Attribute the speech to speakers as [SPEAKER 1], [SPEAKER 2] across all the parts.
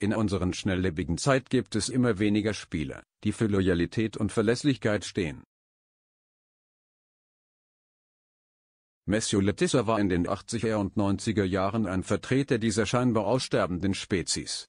[SPEAKER 1] In unseren schnelllebigen Zeit gibt es immer weniger Spieler, die für Loyalität und Verlässlichkeit stehen. Messio Letizia war in den 80er und 90er Jahren ein Vertreter dieser scheinbar aussterbenden Spezies.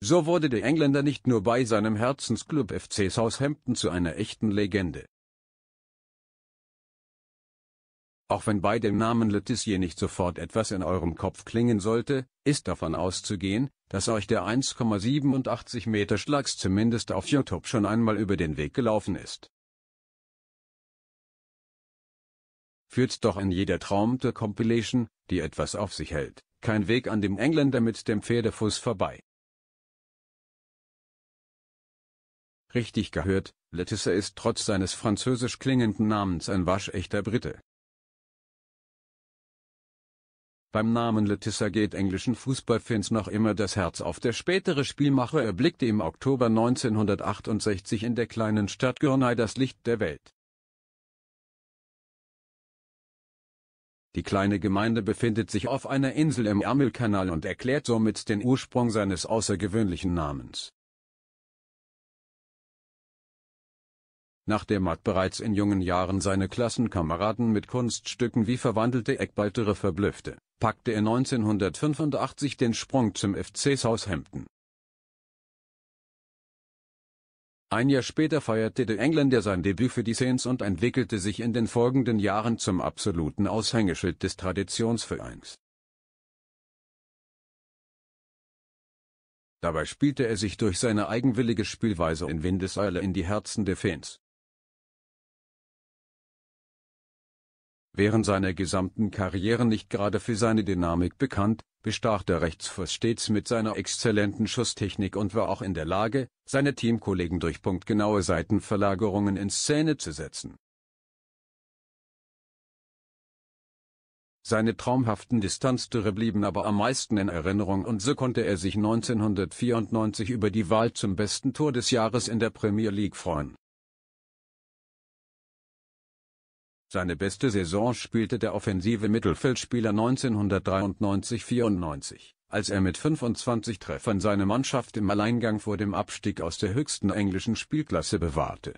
[SPEAKER 1] So wurde der Engländer nicht nur bei seinem Herzensclub FC Southampton zu einer echten Legende, Auch wenn bei dem Namen Letizier nicht sofort etwas in eurem Kopf klingen sollte, ist davon auszugehen, dass euch der 1,87 Meter Schlags zumindest auf YouTube schon einmal über den Weg gelaufen ist. Führt doch in jeder Traum der Compilation, die etwas auf sich hält, kein Weg an dem Engländer mit dem Pferdefuß vorbei. Richtig gehört, Letizia ist trotz seines französisch klingenden Namens ein waschechter Brite. Beim Namen Letissa geht englischen Fußballfans noch immer das Herz auf. Der spätere Spielmacher erblickte im Oktober 1968 in der kleinen Stadt Gurnai das Licht der Welt. Die kleine Gemeinde befindet sich auf einer Insel im Ärmelkanal und erklärt somit den Ursprung seines außergewöhnlichen Namens. Nachdem Matt bereits in jungen Jahren seine Klassenkameraden mit Kunststücken wie verwandelte Eckbaltere verblüffte, packte er 1985 den Sprung zum FC Southampton. Ein Jahr später feierte der Engländer sein Debüt für die Saints und entwickelte sich in den folgenden Jahren zum absoluten Aushängeschild des Traditionsvereins. Dabei spielte er sich durch seine eigenwillige Spielweise in Windeseile in die Herzen der Fans. während seiner gesamten Karriere nicht gerade für seine Dynamik bekannt, bestach der Rechtsfuß stets mit seiner exzellenten Schusstechnik und war auch in der Lage, seine Teamkollegen durch punktgenaue Seitenverlagerungen in Szene zu setzen. Seine traumhaften Distanzdürre blieben aber am meisten in Erinnerung und so konnte er sich 1994 über die Wahl zum besten Tor des Jahres in der Premier League freuen. Seine beste Saison spielte der offensive Mittelfeldspieler 1993-94, als er mit 25 Treffern seine Mannschaft im Alleingang vor dem Abstieg aus der höchsten englischen Spielklasse bewahrte.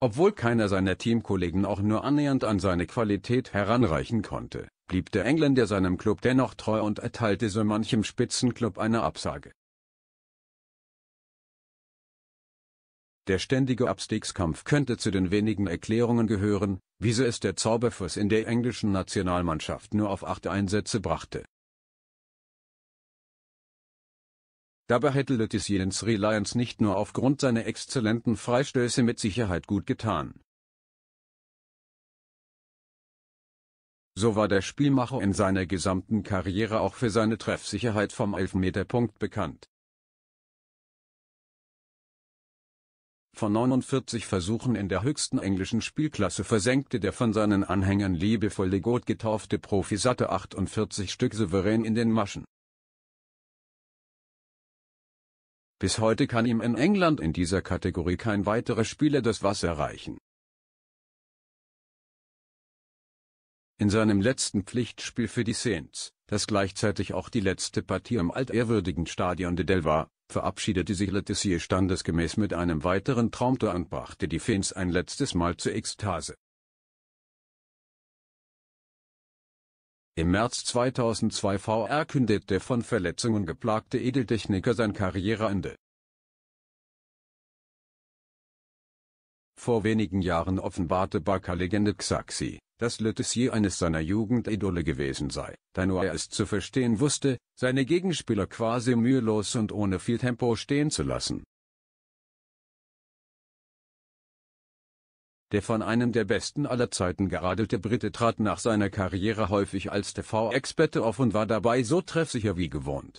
[SPEAKER 1] Obwohl keiner seiner Teamkollegen auch nur annähernd an seine Qualität heranreichen konnte, blieb der Engländer seinem Club dennoch treu und erteilte so manchem Spitzenklub eine Absage. Der ständige Abstiegskampf könnte zu den wenigen Erklärungen gehören, wieso es der Zauberfuß in der englischen Nationalmannschaft nur auf acht Einsätze brachte. Dabei hätte Lüttis Jens Reliance nicht nur aufgrund seiner exzellenten Freistöße mit Sicherheit gut getan. So war der Spielmacher in seiner gesamten Karriere auch für seine Treffsicherheit vom Elfmeterpunkt bekannt. Von 49 Versuchen in der höchsten englischen Spielklasse versenkte der von seinen Anhängern liebevoll De getaufte Profi satte 48 Stück souverän in den Maschen. Bis heute kann ihm in England in dieser Kategorie kein weiterer Spieler das Wasser reichen. In seinem letzten Pflichtspiel für die Saints, das gleichzeitig auch die letzte Partie im altehrwürdigen Stadion de Del war, verabschiedete sich Letizier standesgemäß mit einem weiteren Traumtor und brachte die Fans ein letztes Mal zur Ekstase. Im März 2002 VR der von Verletzungen geplagte Edeltechniker sein Karriereende. Vor wenigen Jahren offenbarte Barca-Legende Xaxi, dass Le Tissier eines seiner Jugendidole gewesen sei, da nur er es zu verstehen wusste, seine Gegenspieler quasi mühelos und ohne viel Tempo stehen zu lassen. Der von einem der besten aller Zeiten geradelte Brite trat nach seiner Karriere häufig als TV-Experte auf und war dabei so treffsicher wie gewohnt.